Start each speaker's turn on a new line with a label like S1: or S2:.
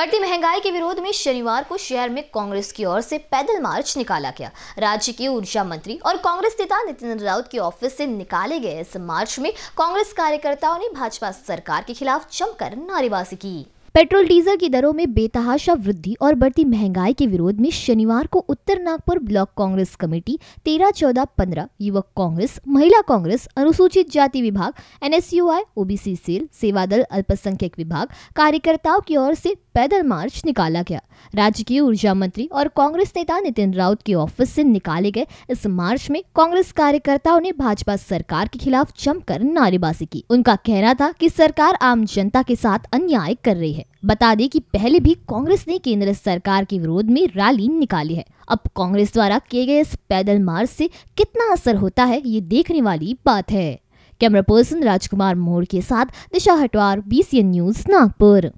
S1: बढ़ती महंगाई के विरोध में शनिवार को शहर में कांग्रेस की ओर से पैदल मार्च निकाला गया राज्य के ऊर्जा मंत्री और कांग्रेस नेता नितिन राउत के ऑफिस से निकाले गए इस मार्च में कांग्रेस कार्यकर्ताओं ने भाजपा सरकार के खिलाफ जमकर नारेबाजी की पेट्रोल डीजल की दरों में बेतहाशा वृद्धि और बढ़ती महंगाई के विरोध में शनिवार को उत्तर नागपुर ब्लॉक कांग्रेस कमेटी तेरह चौदह पंद्रह युवक कांग्रेस महिला कांग्रेस अनुसूचित जाति विभाग एनएसयूआई ओबीसी सेल सेवादल अल्पसंख्यक विभाग कार्यकर्ताओं की ओर से पैदल मार्च निकाला गया राज्य के ऊर्जा मंत्री और कांग्रेस नेता नितिन राउत के ऑफिस से निकाले गए इस मार्च में कांग्रेस कार्यकर्ताओं ने भाजपा सरकार के खिलाफ जमकर नारेबाजी की उनका कहना था कि सरकार आम जनता के साथ अन्याय कर रही है बता दें कि पहले भी कांग्रेस ने केंद्र सरकार के विरोध में रैली निकाली है अब कांग्रेस द्वारा किए गए इस पैदल मार्च से कितना असर होता है ये देखने वाली बात है कैमरा पर्सन राजकुमार मोड़ के साथ दिशा हटवार बी न्यूज नागपुर